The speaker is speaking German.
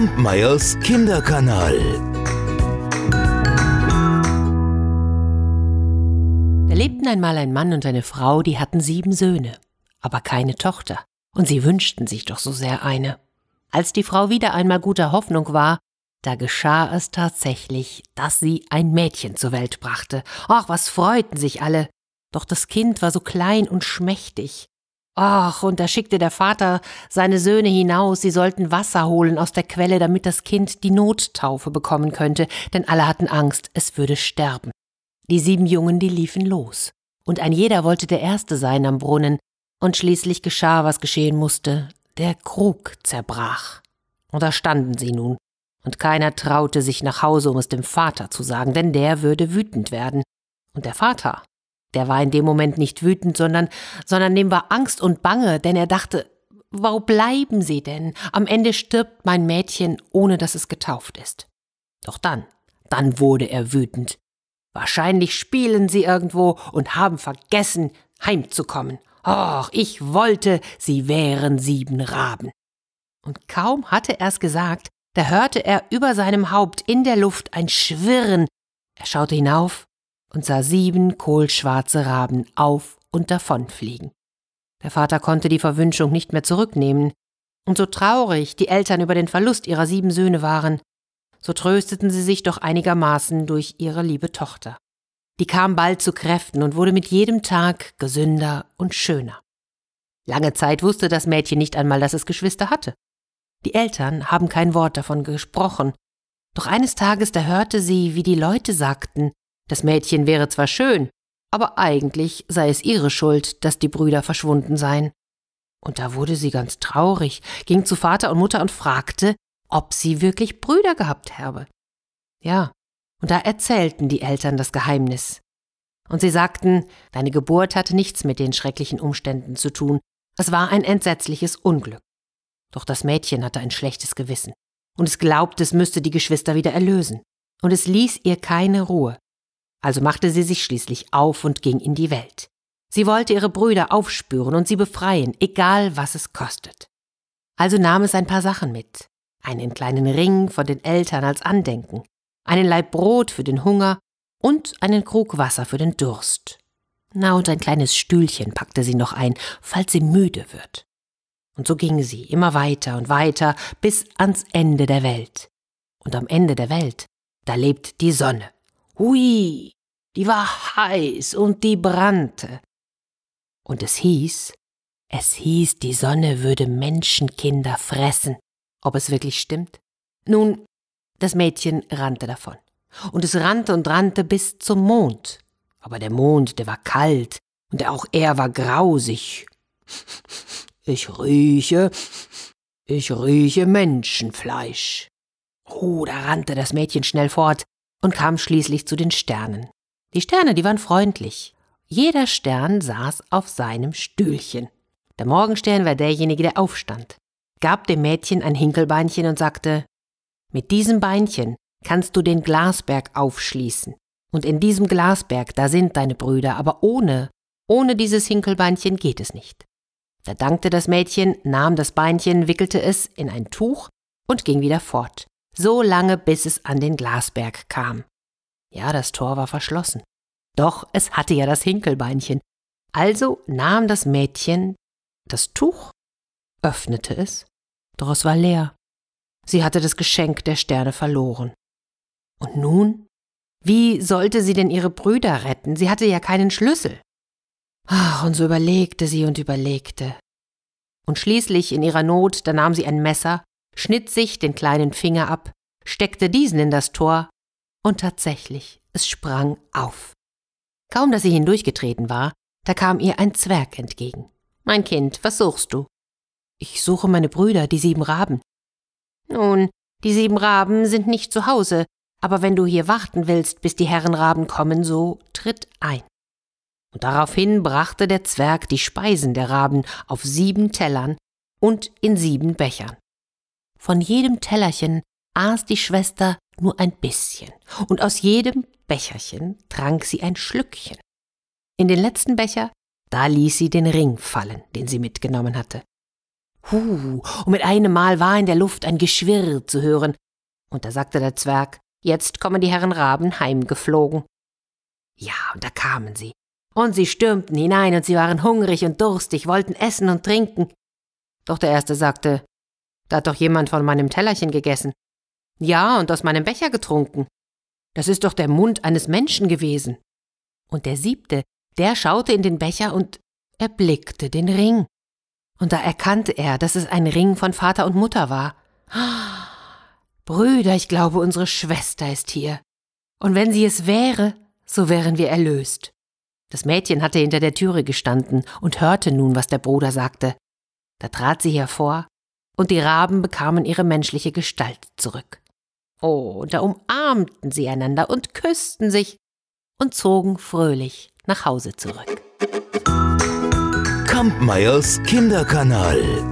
Kampmeyers Kinderkanal. Da lebten einmal ein Mann und eine Frau, die hatten sieben Söhne, aber keine Tochter, und sie wünschten sich doch so sehr eine. Als die Frau wieder einmal guter Hoffnung war, da geschah es tatsächlich, dass sie ein Mädchen zur Welt brachte. Ach, was freuten sich alle. Doch das Kind war so klein und schmächtig, Ach, und da schickte der Vater seine Söhne hinaus, sie sollten Wasser holen aus der Quelle, damit das Kind die Nottaufe bekommen könnte, denn alle hatten Angst, es würde sterben. Die sieben Jungen, die liefen los, und ein jeder wollte der Erste sein am Brunnen, und schließlich geschah, was geschehen musste, der Krug zerbrach. Und da standen sie nun, und keiner traute sich nach Hause, um es dem Vater zu sagen, denn der würde wütend werden. Und der Vater der war in dem Moment nicht wütend, sondern, sondern dem war Angst und Bange, denn er dachte, wo bleiben sie denn? Am Ende stirbt mein Mädchen, ohne dass es getauft ist. Doch dann, dann wurde er wütend. Wahrscheinlich spielen sie irgendwo und haben vergessen, heimzukommen. Och, ich wollte, sie wären sieben Raben. Und kaum hatte er's gesagt, da hörte er über seinem Haupt in der Luft ein Schwirren. Er schaute hinauf und sah sieben kohlschwarze Raben auf und davonfliegen. Der Vater konnte die Verwünschung nicht mehr zurücknehmen, und so traurig die Eltern über den Verlust ihrer sieben Söhne waren, so trösteten sie sich doch einigermaßen durch ihre liebe Tochter. Die kam bald zu Kräften und wurde mit jedem Tag gesünder und schöner. Lange Zeit wusste das Mädchen nicht einmal, dass es Geschwister hatte. Die Eltern haben kein Wort davon gesprochen, doch eines Tages da hörte sie, wie die Leute sagten, das Mädchen wäre zwar schön, aber eigentlich sei es ihre Schuld, dass die Brüder verschwunden seien. Und da wurde sie ganz traurig, ging zu Vater und Mutter und fragte, ob sie wirklich Brüder gehabt habe. Ja, und da erzählten die Eltern das Geheimnis. Und sie sagten, deine Geburt hatte nichts mit den schrecklichen Umständen zu tun, es war ein entsetzliches Unglück. Doch das Mädchen hatte ein schlechtes Gewissen, und es glaubte, es müsste die Geschwister wieder erlösen, und es ließ ihr keine Ruhe. Also machte sie sich schließlich auf und ging in die Welt. Sie wollte ihre Brüder aufspüren und sie befreien, egal was es kostet. Also nahm es ein paar Sachen mit. Einen kleinen Ring von den Eltern als Andenken, einen Laib Brot für den Hunger und einen Krug Wasser für den Durst. Na, und ein kleines Stühlchen packte sie noch ein, falls sie müde wird. Und so ging sie immer weiter und weiter bis ans Ende der Welt. Und am Ende der Welt, da lebt die Sonne. Hui, die war heiß und die brannte. Und es hieß, es hieß, die Sonne würde Menschenkinder fressen. Ob es wirklich stimmt? Nun, das Mädchen rannte davon. Und es rannte und rannte bis zum Mond. Aber der Mond, der war kalt und auch er war grausig. Ich rieche, ich rieche Menschenfleisch. Oh, da rannte das Mädchen schnell fort und kam schließlich zu den Sternen. Die Sterne, die waren freundlich. Jeder Stern saß auf seinem Stühlchen. Der Morgenstern war derjenige, der aufstand, gab dem Mädchen ein Hinkelbeinchen und sagte, mit diesem Beinchen kannst du den Glasberg aufschließen. Und in diesem Glasberg, da sind deine Brüder, aber ohne, ohne dieses Hinkelbeinchen geht es nicht. Da dankte das Mädchen, nahm das Beinchen, wickelte es in ein Tuch und ging wieder fort so lange, bis es an den Glasberg kam. Ja, das Tor war verschlossen. Doch es hatte ja das Hinkelbeinchen. Also nahm das Mädchen das Tuch, öffnete es, doch es war leer. Sie hatte das Geschenk der Sterne verloren. Und nun? Wie sollte sie denn ihre Brüder retten? Sie hatte ja keinen Schlüssel. Ach, und so überlegte sie und überlegte. Und schließlich in ihrer Not, da nahm sie ein Messer schnitt sich den kleinen Finger ab, steckte diesen in das Tor, und tatsächlich, es sprang auf. Kaum, dass sie hindurchgetreten war, da kam ihr ein Zwerg entgegen. Mein Kind, was suchst du? Ich suche meine Brüder, die sieben Raben. Nun, die sieben Raben sind nicht zu Hause, aber wenn du hier warten willst, bis die Herrenraben kommen, so tritt ein. Und daraufhin brachte der Zwerg die Speisen der Raben auf sieben Tellern und in sieben Bechern. Von jedem Tellerchen aß die Schwester nur ein bisschen und aus jedem Becherchen trank sie ein Schlückchen. In den letzten Becher, da ließ sie den Ring fallen, den sie mitgenommen hatte. Huh, und mit einem Mal war in der Luft ein Geschwirr zu hören, und da sagte der Zwerg, jetzt kommen die Herren Raben heimgeflogen. Ja, und da kamen sie, und sie stürmten hinein, und sie waren hungrig und durstig, wollten essen und trinken. Doch der Erste sagte, da hat doch jemand von meinem Tellerchen gegessen. Ja, und aus meinem Becher getrunken. Das ist doch der Mund eines Menschen gewesen. Und der siebte, der schaute in den Becher und erblickte den Ring. Und da erkannte er, dass es ein Ring von Vater und Mutter war. Brüder, ich glaube, unsere Schwester ist hier. Und wenn sie es wäre, so wären wir erlöst. Das Mädchen hatte hinter der Türe gestanden und hörte nun, was der Bruder sagte. Da trat sie hervor, und die Raben bekamen ihre menschliche Gestalt zurück. Oh, da umarmten sie einander und küssten sich und zogen fröhlich nach Hause zurück. Kampmeyers Kinderkanal